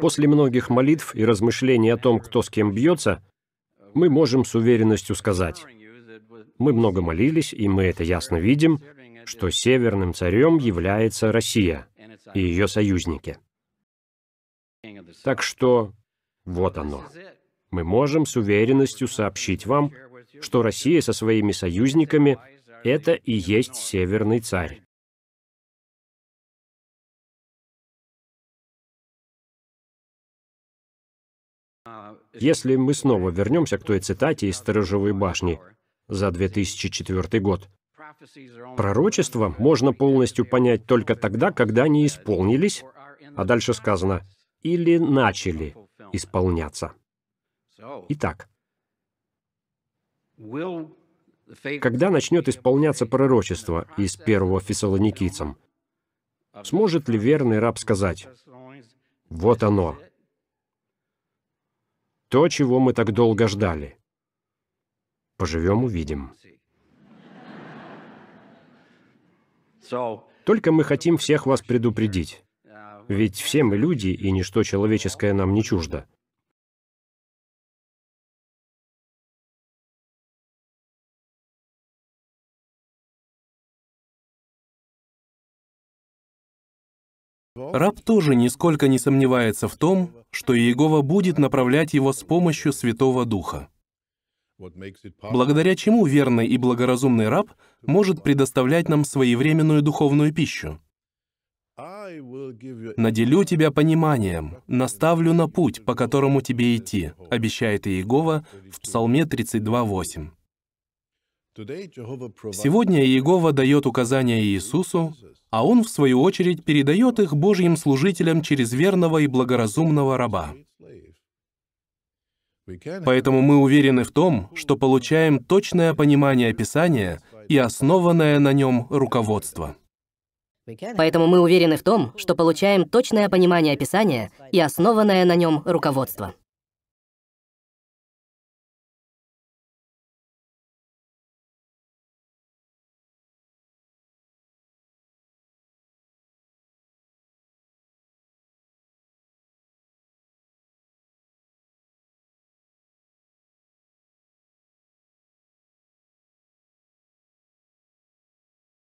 После многих молитв и размышлений о том, кто с кем бьется, мы можем с уверенностью сказать, мы много молились, и мы это ясно видим, что северным царем является Россия и ее союзники. Так что вот оно. Мы можем с уверенностью сообщить вам, что Россия со своими союзниками — это и есть северный царь. Если мы снова вернемся к той цитате из «Сторожевой башни» за 2004 год, пророчество можно полностью понять только тогда, когда они исполнились, а дальше сказано «или начали исполняться». Итак, когда начнет исполняться пророчество из первого Фессалоникийцам? Сможет ли верный раб сказать, «Вот оно, то, чего мы так долго ждали. Поживем, увидим. Только мы хотим всех вас предупредить. Ведь все мы люди, и ничто человеческое нам не чуждо. Раб тоже нисколько не сомневается в том, что Иегова будет направлять его с помощью Святого Духа. Благодаря чему верный и благоразумный раб может предоставлять нам своевременную духовную пищу. «Наделю тебя пониманием, наставлю на путь, по которому тебе идти», обещает Иегова в Псалме 32.8. Сегодня Иегова дает указания Иисусу, а он, в свою очередь, передает их Божьим служителям через верного и благоразумного раба. Поэтому мы уверены в том, что получаем точное понимание Писания и основанное на нем руководство. Поэтому мы уверены в том, что получаем точное понимание Писания и основанное на нем руководство.